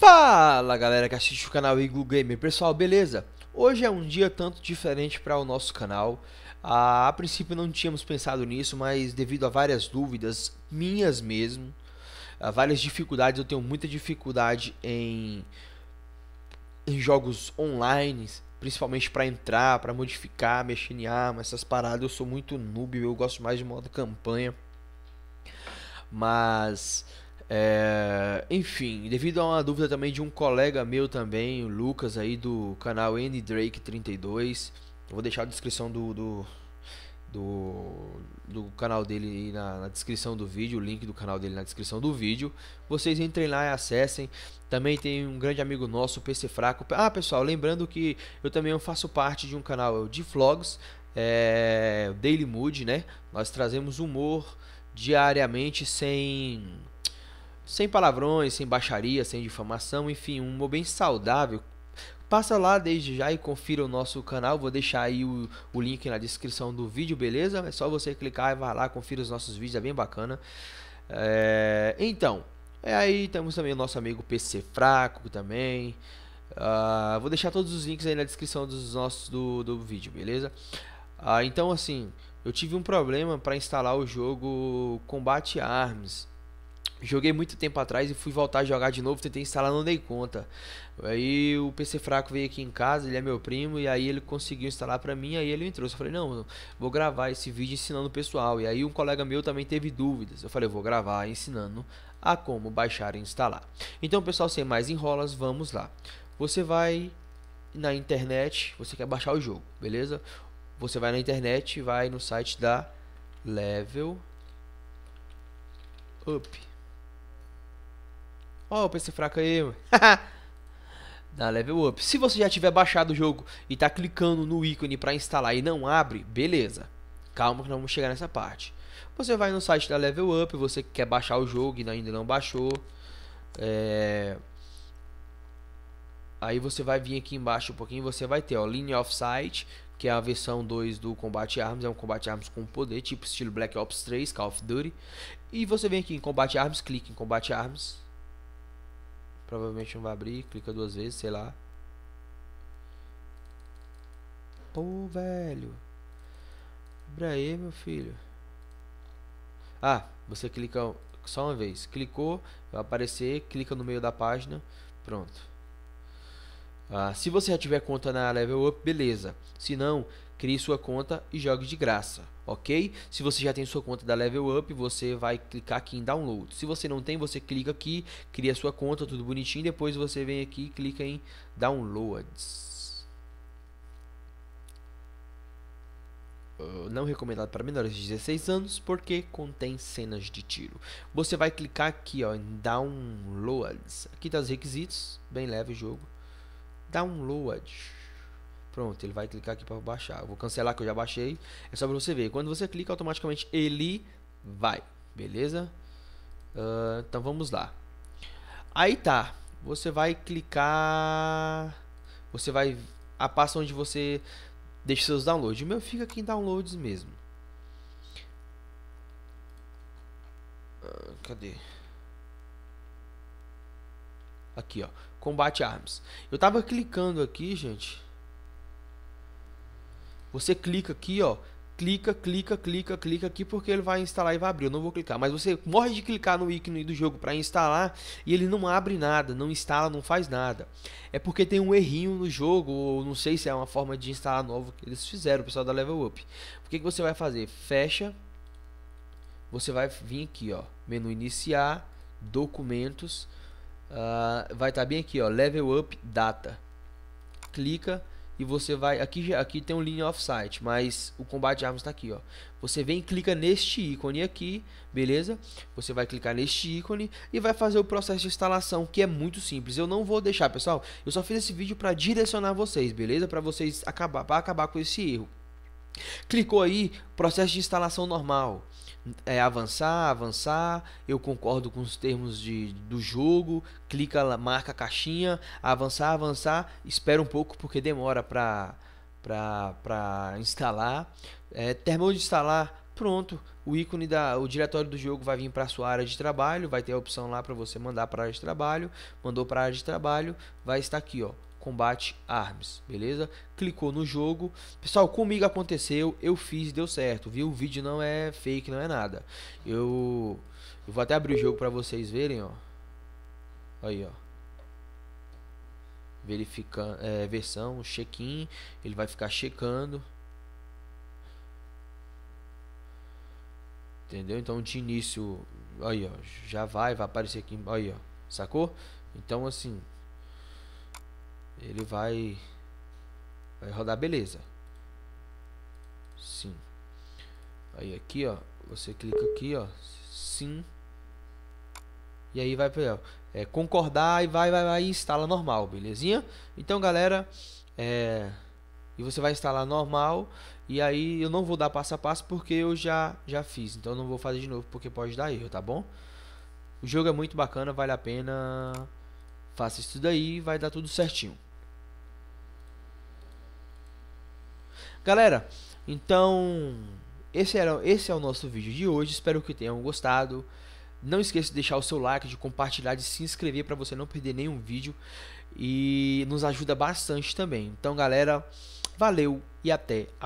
Fala galera que assiste o canal Iglu Gamer, pessoal, beleza? Hoje é um dia tanto diferente para o nosso canal, ah, a princípio não tínhamos pensado nisso, mas devido a várias dúvidas, minhas mesmo, a várias dificuldades, eu tenho muita dificuldade em, em jogos online, principalmente para entrar, para modificar, mexer em arma, essas paradas, eu sou muito noob, eu gosto mais de modo campanha, mas é, enfim, devido a uma dúvida também de um colega meu também, o Lucas aí do canal N Drake 32, eu vou deixar a descrição do do, do, do canal dele na, na, descrição do vídeo, o link do canal dele na descrição do vídeo. Vocês entrem lá e acessem. Também tem um grande amigo nosso, PC Fraco. Ah, pessoal, lembrando que eu também faço parte de um canal é de vlogs, é, Daily Mood, né? Nós trazemos humor diariamente sem sem palavrões, sem baixaria, sem difamação, enfim, um humor bem saudável. Passa lá desde já e confira o nosso canal. Vou deixar aí o, o link na descrição do vídeo, beleza? É só você clicar e vai lá, confira os nossos vídeos, é bem bacana. É, então, é aí temos também o nosso amigo PC Fraco também. Uh, vou deixar todos os links aí na descrição dos nossos do, do vídeo, beleza? Uh, então assim, eu tive um problema para instalar o jogo Combate Arms Joguei muito tempo atrás e fui voltar a jogar de novo, tentei instalar, não dei conta. Aí o PC fraco veio aqui em casa, ele é meu primo, e aí ele conseguiu instalar para mim, aí ele entrou. Eu falei, não, vou gravar esse vídeo ensinando o pessoal. E aí um colega meu também teve dúvidas. Eu falei, vou gravar ensinando a como baixar e instalar. Então, pessoal, sem mais enrolas, vamos lá. Você vai na internet, você quer baixar o jogo, beleza? Você vai na internet, vai no site da Level Up Ó, o PC fraco aí, mano. level up. Se você já tiver baixado o jogo e tá clicando no ícone para instalar e não abre, beleza. Calma que nós vamos chegar nessa parte. Você vai no site da Level Up, você quer baixar o jogo e ainda não baixou. É... Aí você vai vir aqui embaixo um pouquinho, você vai ter ó, Line of Sight, que é a versão 2 do Combat Arms, é um Combat Arms com poder, tipo estilo Black Ops 3, Call of Duty. E você vem aqui em Combat Arms, clica em Combat Arms, Provavelmente não vai abrir, clica duas vezes, sei lá. Pô, velho. Abre aí, meu filho. Ah, você clica só uma vez. Clicou, vai aparecer, clica no meio da página, pronto. Ah, se você já tiver conta na Level Up, beleza. Se não, crie sua conta e jogue de graça ok? Se você já tem sua conta da Level Up, você vai clicar aqui em Download. Se você não tem, você clica aqui, cria sua conta, tudo bonitinho. Depois você vem aqui e clica em Downloads. Ah, não recomendado para menores de 16 anos porque contém cenas de tiro. Você vai clicar aqui ó, em Downloads. Aqui está os requisitos, bem leve o jogo. downloads. Pronto, ele vai clicar aqui para baixar. Eu vou cancelar que eu já baixei. É só para você ver. Quando você clica, automaticamente ele vai. Beleza? Uh, então vamos lá. Aí tá. Você vai clicar. Você vai. A pasta onde você deixa seus downloads. O meu fica aqui em downloads mesmo. Uh, cadê? Aqui ó. Combate Arms. Eu tava clicando aqui, gente. Você clica aqui, ó, clica, clica, clica, clica aqui porque ele vai instalar e vai abrir. Eu não vou clicar, mas você morre de clicar no ícone do jogo para instalar e ele não abre nada, não instala, não faz nada. É porque tem um errinho no jogo, ou não sei se é uma forma de instalar novo que eles fizeram, o pessoal da Level Up. O que, que você vai fazer? Fecha, você vai vir aqui, ó, menu iniciar, documentos, uh, vai estar tá bem aqui, ó, Level Up Data. Clica e você vai aqui aqui tem um line of sight, mas o combate de armas está aqui, ó. Você vem e clica neste ícone aqui, beleza? Você vai clicar neste ícone e vai fazer o processo de instalação, que é muito simples. Eu não vou deixar, pessoal. Eu só fiz esse vídeo para direcionar vocês, beleza? Para vocês acabar para acabar com esse erro. Clicou aí, processo de instalação normal. É avançar, avançar, eu concordo com os termos de, do jogo, clica lá, marca a caixinha, avançar, avançar, espera um pouco porque demora para para instalar. É, terminou de instalar, pronto, o ícone da o diretório do jogo vai vir para sua área de trabalho, vai ter a opção lá para você mandar para a área de trabalho, mandou para a área de trabalho, vai estar aqui, ó, Combate Arms, beleza? Clicou no jogo. Pessoal, comigo aconteceu, eu fiz, deu certo, viu? O vídeo não é fake, não é nada. Eu, eu vou até abrir o jogo para vocês verem, ó. Aí, ó. Verificando, é, versão, check-in, ele vai ficar checando. Entendeu? Então de início, aí ó, já vai, vai aparecer aqui, aí ó, sacou? Então assim, ele vai vai rodar beleza. Sim. Aí aqui, ó, você clica aqui, ó, sim. E aí vai para é, concordar e vai, vai, vai e instala normal, belezinha? Então, galera, é, e você vai instalar normal e aí eu não vou dar passo a passo porque eu já já fiz, então não vou fazer de novo porque pode dar erro, tá bom? O jogo é muito bacana, vale a pena. Faça isso daí e vai dar tudo certinho. Galera, então esse, era, esse é o nosso vídeo de hoje. Espero que tenham gostado. Não esqueça de deixar o seu like, de compartilhar, de se inscrever para você não perder nenhum vídeo. E nos ajuda bastante também. Então, galera, valeu e até a